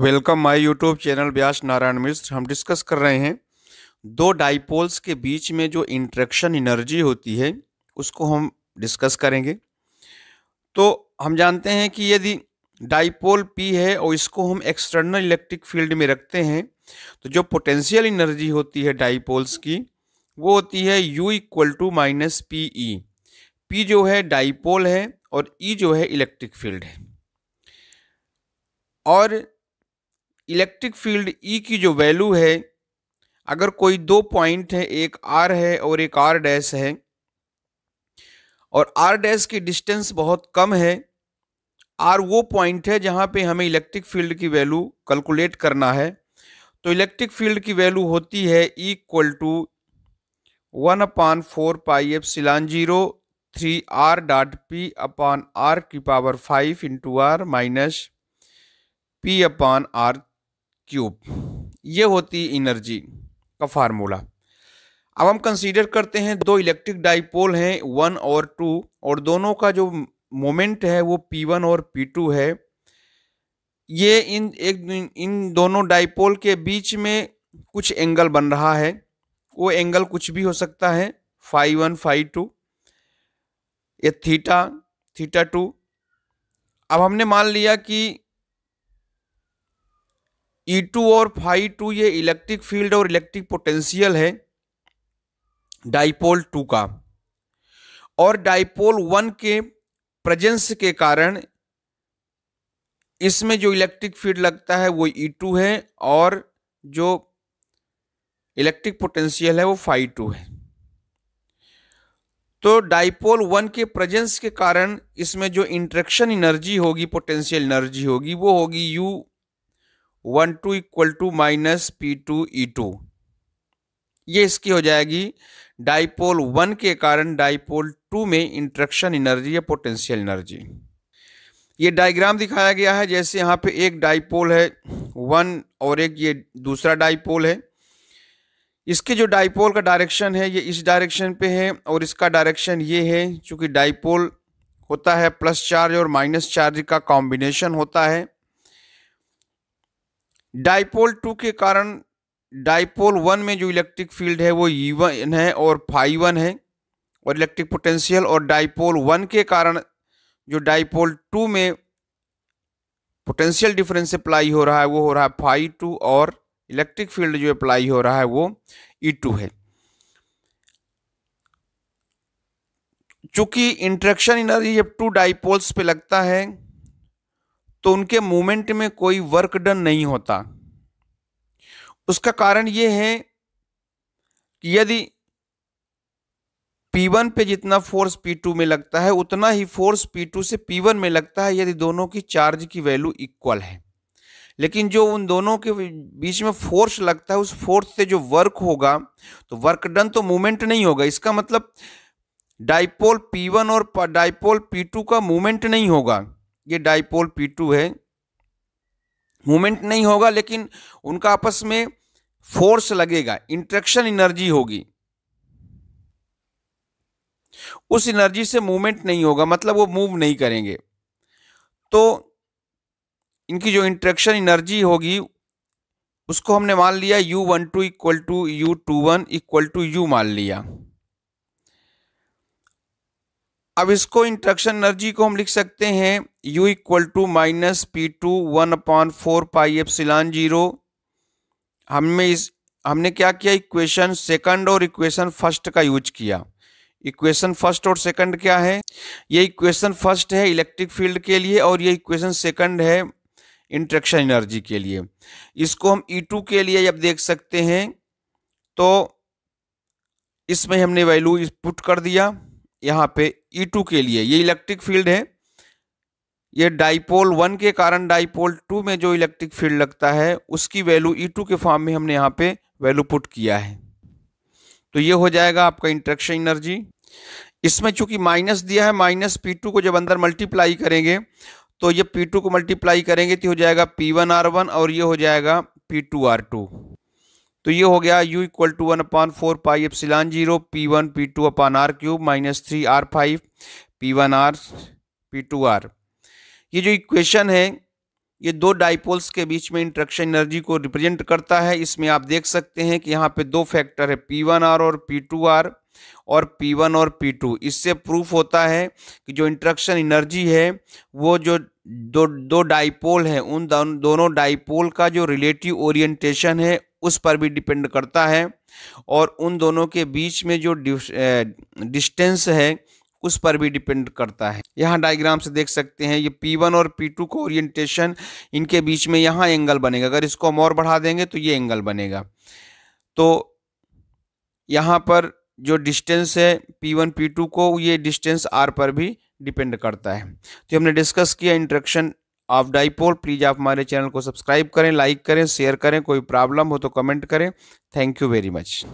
welcome my YouTube channel Vyas Narayan Mishra हम discuss कर रहे हैं दो डाइपोल्स के बीच में जो इंट्रैक्शन एनर्जी होती है उसको हम डिस्कस करेंगे तो हम जानते हैं कि यदि डाइपोल पी है और इसको हम एक्सटर्नल इलेक्ट्रिक फील्ड में रखते हैं तो जो पोटेंशियल एनर्जी होती है डाइपोल्स की वो होती है U equal to minus P E P जो है डाइपोल है और ई e जो है इलेक्ट्रिक फील्ड है और इलेक्ट्रिक फील्ड ई e की जो वैल्यू है अगर कोई दो पॉइंट है एक आर है और एक आर डैश है और आर डैश की डिस्टेंस बहुत कम है आर वो पॉइंट है जहाँ पे हमें इलेक्ट्रिक फील्ड की वैल्यू कैलकुलेट करना है तो इलेक्ट्रिक फील्ड की वैल्यू होती है equal to one upon four pi epsilon zero three R dot P upon R की power five into R minus P upon R cube ये होती इनर्जी का फार्मूला अब हम कंसीडर करते हैं दो इलेक्ट्रिक डाइपोल हैं वन और टू और दोनों का जो मोमेंट है वो पी वन और पी टू है ये इन एक इन दोनों डाइपोल के बीच में कुछ एंगल बन रहा है वो एंगल कुछ भी हो सकता है फाइव वन फाइव टू या थीटा थीटा टू अब हमने मान लिया कि ई e टू और फाई टू ये इलेक्ट्रिक फील्ड और इलेक्ट्रिक पोटेंशियल है डाइपोल टू का और डाइपोल वन के प्रेजेंस के कारण इसमें जो इलेक्ट्रिक फील्ड लगता है वो ई e टू है और जो इलेक्ट्रिक पोटेंशियल है वो फाइव टू है तो डाइपोल वन के प्रेजेंस के कारण इसमें जो इंट्रेक्शन एनर्जी होगी पोटेंशियल एनर्जी होगी वो होगी U one two equal to minus P two E two ये इसकी हो जाएगी डाइपोल वन के कारण डाइपोल टू में इंट्रक्शन एनर्जी या पोटेंशियल एनर्जी ये डायग्राम दिखाया गया है जैसे यहाँ पे एक डाइपोल है वन और एक ये दूसरा डाइपोल है इसके जो डाइपोल का डायरेक्शन है ये इस डायरेक्शन पे है और इसका डायरेक्शन ये है चूँकि डाइपोल होता है प्लस चार्ज और माइनस चार्ज का कॉम्बिनेशन होता है डाइपोल टू के कारण डाइपोल वन में जो इलेक्ट्रिक फील्ड है वो ई e वन है और फाइव वन है और इलेक्ट्रिक पोटेंशियल और डाइपोल वन के कारण जो डाइपोल टू में पोटेंशियल डिफरेंस अप्लाई हो रहा है वो हो रहा है फाई टू और इलेक्ट्रिक फील्ड जो अप्लाई हो रहा है वो ई e टू है चूंकि इंट्रेक्शन एनर्जी जब टू डाइपोल्स पे लगता है तो उनके मूवमेंट में कोई वर्क डन नहीं होता उसका कारण यह है कि यदि P1 पे जितना फोर्स P2 में लगता है उतना ही फोर्स P2 से P1 में लगता है यदि दोनों की चार्ज की वैल्यू इक्वल है लेकिन जो उन दोनों के बीच में फोर्स लगता है उस फोर्स से जो वर्क होगा तो वर्क डन तो मूवमेंट नहीं होगा इसका मतलब डाइपोल P1 और डाइपोल P2 का मूवमेंट नहीं होगा ये डाइपोल पी टू है मूवमेंट नहीं होगा लेकिन उनका आपस में फोर्स लगेगा इंट्रेक्शन एनर्जी होगी उस एनर्जी से मूवमेंट नहीं होगा मतलब वो मूव नहीं करेंगे तो इनकी जो इंट्रेक्शन एनर्जी होगी उसको हमने मान लिया U one two equal to U two one equal to U मान लिया अब इसको इंट्रक्शन एनर्जी को हम लिख सकते हैं U equal to minus P two one upon four pi epsilon zero हमें इस हमने क्या किया इक्वेशन सेकंड और इक्वेशन फर्स्ट का यूज किया इक्वेशन फर्स्ट और सेकंड क्या है ये इक्वेशन फर्स्ट है इलेक्ट्रिक फील्ड के लिए और ये इक्वेशन सेकंड है इंट्रक्शन एनर्जी के लिए इसको हम ई e टू के लिए जब देख सकते हैं तो इसमें हमने वैल्यू पुट कर दिया यहाँ पे E2 के लिए ये इलेक्ट्रिक फील्ड है ये डाइपोल वन के कारण डाइपोल टू में जो इलेक्ट्रिक फील्ड लगता है उसकी वैल्यू E2 टू के फॉर्म में हमने यहाँ पे वैल्यू पुट किया है तो ये हो जाएगा आपका इंट्रक्शन एनर्जी इसमें चूंकि माइनस दिया है माइनस पी टू को जब अंदर मल्टीप्लाई करेंगे तो ये पी टू को मल्टीप्लाई करेंगे तो हो जाएगा पी वन आर वन और ये हो जाएगा पी टू आर टू तो ये हो गया u equal to one upon four pi epsilon zero P one P two upon R cube minus three R five P one R P two R ये जो इक्वेशन है ये दो dipoles के बीच में इंट्रक्शन एनर्जी को रिप्रेजेंट करता है इसमें आप देख सकते हैं कि यहाँ पे दो फैक्टर है पी वन आर और पी टू आर और पी वन और पी टू इससे प्रूफ होता है कि जो इंट्रक्शन एनर्जी है वो जो दो दो डाइपोल हैं उन दोनों डाइपोल का जो रिलेटिव ओरिएंटेशन है उस पर भी डिपेंड करता है और उन दोनों के बीच में जो डिस्टेंस है उस पर भी डिपेंड करता है यहाँ डायग्राम से देख सकते हैं ये P1 और P2 का ओरिएंटेशन इनके बीच में यहाँ एंगल बनेगा अगर इसको हम और बढ़ा देंगे तो ये एंगल बनेगा तो यहाँ पर जो डिस्टेंस है P1 P2 को ये डिस्टेंस R पर भी डिपेंड करता है तो हमने डिस्कस किया इंट्रक्शन ऑफ डाइपोल प्लीज़ आप हमारे चैनल को सब्सक्राइब करें लाइक करें शेयर करें कोई प्रॉब्लम हो तो कमेंट करें थैंक यू वेरी मच